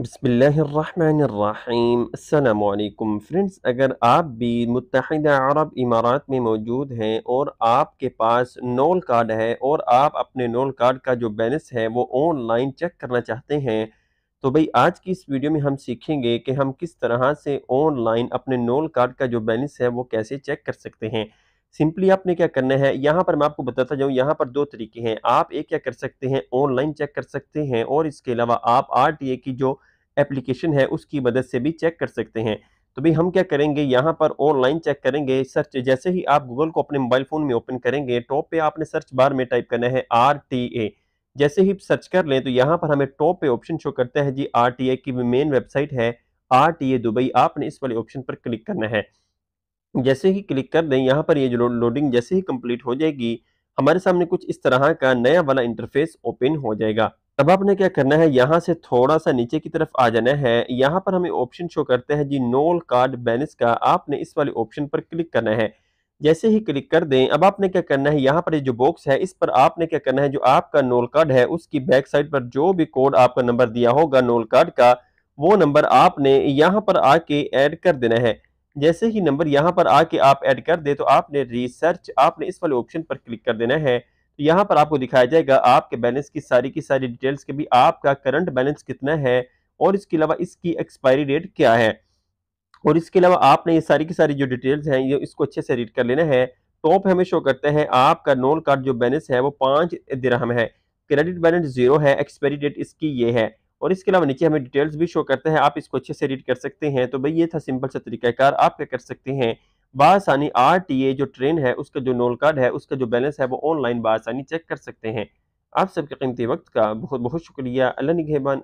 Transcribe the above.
बसमीम अल्लाम फ्रेंड्स अगर आप भी मुतहद अरब इमारात में मौजूद हैं और आपके पास नोल कार्ड है और आप अपने नोल कार्ड का जो बैलेंस है वो ऑनलाइन चेक करना चाहते हैं तो भाई आज की इस वीडियो में हम सीखेंगे कि हम किस तरह से ऑनलाइन अपने नोल कार्ड का जो बैलेंस है वो कैसे चेक कर सकते हैं सिंपली आपने क्या करना है यहाँ पर मैं आपको बताता जाऊँ यहाँ पर दो तरीके हैं आप एक क्या कर सकते हैं ऑनलाइन चेक कर सकते हैं और इसके अलावा आप आर की जो एप्लीकेशन है उसकी मदद से भी चेक कर सकते हैं तो भाई हम क्या करेंगे यहाँ पर ऑनलाइन चेक करेंगे सर्च जैसे ही आप गूगल को अपने मोबाइल फ़ोन में ओपन करेंगे टॉप पे आपने सर्च बार में टाइप करना है आर जैसे ही सर्च कर लें तो यहाँ पर हमें टॉप पे ऑप्शन शो करता है जी आर की मेन वेबसाइट है आर दुबई आपने इस वाले ऑप्शन पर क्लिक करना है जैसे ही क्लिक कर दें यहाँ पर ये जो लोडिंग जैसे ही कंप्लीट हो जाएगी हमारे सामने कुछ इस तरह का नया वाला इंटरफेस ओपन हो जाएगा तब आपने क्या करना है यहाँ से थोड़ा सा नीचे की तरफ आ जाना है यहाँ पर हमें ऑप्शन शो करते हैं जी नोल कार्ड बैलेंस का आपने इस वाले ऑप्शन पर क्लिक करना है जैसे ही क्लिक कर दें अब आपने क्या करना है यहाँ पर ये जो बॉक्स है इस पर आपने क्या करना है जो आपका नोल कार्ड है उसकी बैक साइड पर जो भी कोड आपका नंबर दिया होगा नोल कार्ड का वो नंबर आपने यहाँ पर आके ऐड कर देना है जैसे ही नंबर यहाँ पर आके आप ऐड कर दे तो आपने रिसर्च आपने इस वाले ऑप्शन पर क्लिक कर देना है तो यहाँ पर आपको दिखाया जाएगा आपके बैलेंस की सारी की सारी डिटेल्स के भी आपका करंट बैलेंस कितना है और इसके अलावा इसकी एक्सपायरी डेट क्या है और इसके अलावा आपने ये सारी की सारी जो डिटेल्स हैं ये इसको अच्छे से रीड कर लेना है टॉप हमें शो करते हैं आपका नॉन कार्ड जो बैलेंस है वो पाँच दिरहम है क्रेडिट बैलेंस जीरो है एक्सपायरी डेट इसकी ये है और इसके अलावा नीचे हमें डिटेल्स भी शो करते हैं आप इसको अच्छे से रीड कर सकते हैं तो भाई ये था सिंपल सा तरीकाकार आप क्या कर सकते हैं बासानी आर टी ए जो ट्रेन है उसका जो नोल कार्ड है उसका जो बैलेंस है वो ऑनलाइन बासानी चेक कर सकते हैं आप सबके कीमती वक्त का बहुत बहुत शुक्रिया अल्लाह निगहबान